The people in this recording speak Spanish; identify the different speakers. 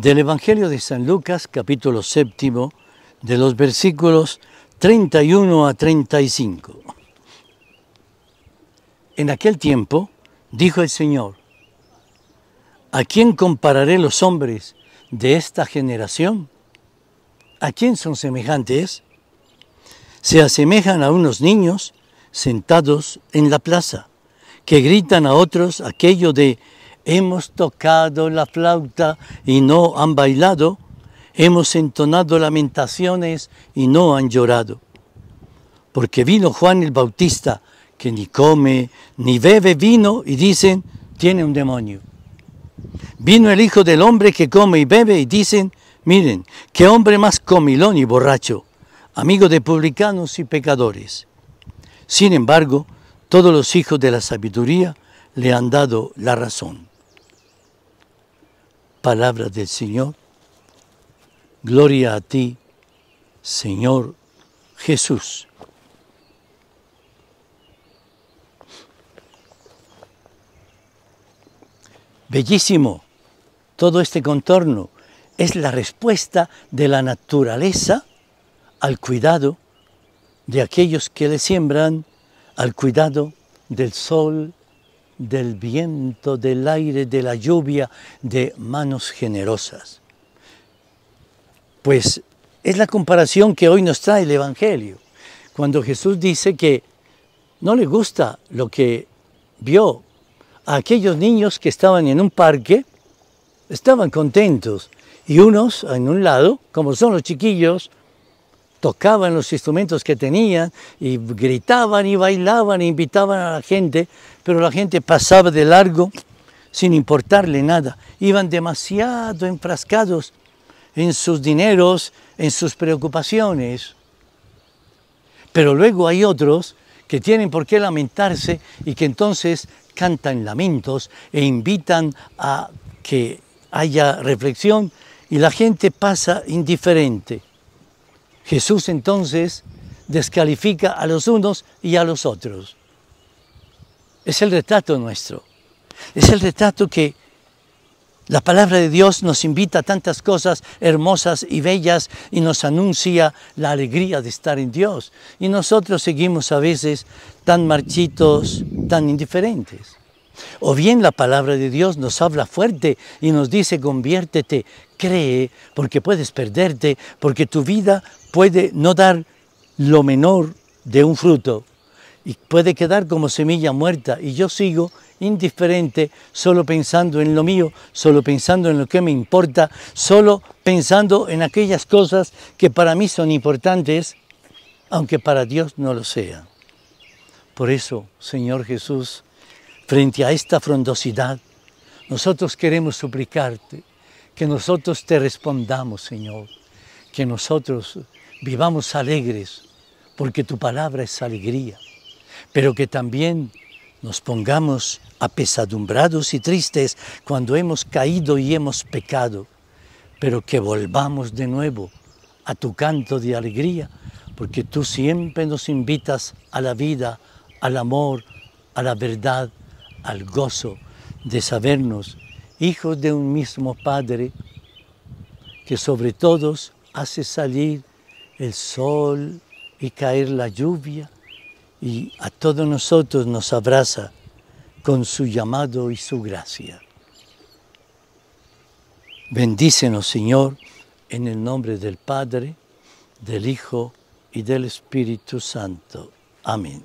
Speaker 1: del Evangelio de San Lucas, capítulo séptimo, de los versículos 31 a 35. En aquel tiempo dijo el Señor, ¿a quién compararé los hombres de esta generación? ¿A quién son semejantes? Se asemejan a unos niños sentados en la plaza, que gritan a otros aquello de hemos tocado la flauta y no han bailado, hemos entonado lamentaciones y no han llorado. Porque vino Juan el Bautista, que ni come ni bebe vino, y dicen, tiene un demonio. Vino el Hijo del Hombre que come y bebe, y dicen, miren, qué hombre más comilón y borracho, amigo de publicanos y pecadores. Sin embargo, todos los hijos de la sabiduría le han dado la razón palabra del Señor. Gloria a ti, Señor Jesús. Bellísimo todo este contorno. Es la respuesta de la naturaleza al cuidado de aquellos que le siembran, al cuidado del sol, del viento, del aire, de la lluvia, de manos generosas. Pues es la comparación que hoy nos trae el Evangelio, cuando Jesús dice que no le gusta lo que vio a aquellos niños que estaban en un parque, estaban contentos, y unos en un lado, como son los chiquillos, tocaban los instrumentos que tenían y gritaban y bailaban e invitaban a la gente, pero la gente pasaba de largo sin importarle nada. Iban demasiado enfrascados en sus dineros, en sus preocupaciones. Pero luego hay otros que tienen por qué lamentarse y que entonces cantan lamentos e invitan a que haya reflexión y la gente pasa indiferente. Jesús entonces descalifica a los unos y a los otros. Es el retrato nuestro. Es el retrato que la palabra de Dios nos invita a tantas cosas hermosas y bellas y nos anuncia la alegría de estar en Dios. Y nosotros seguimos a veces tan marchitos, tan indiferentes. O bien la palabra de Dios nos habla fuerte y nos dice, conviértete, cree, porque puedes perderte, porque tu vida puede no dar lo menor de un fruto y puede quedar como semilla muerta y yo sigo indiferente, solo pensando en lo mío, solo pensando en lo que me importa, solo pensando en aquellas cosas que para mí son importantes, aunque para Dios no lo sea. Por eso, Señor Jesús, frente a esta frondosidad, nosotros queremos suplicarte que nosotros te respondamos, Señor, que nosotros vivamos alegres, porque tu palabra es alegría, pero que también nos pongamos apesadumbrados y tristes cuando hemos caído y hemos pecado, pero que volvamos de nuevo a tu canto de alegría, porque tú siempre nos invitas a la vida, al amor, a la verdad, al gozo de sabernos Hijo de un mismo Padre, que sobre todos hace salir el sol y caer la lluvia y a todos nosotros nos abraza con su llamado y su gracia. Bendícenos, Señor, en el nombre del Padre, del Hijo y del Espíritu Santo. Amén.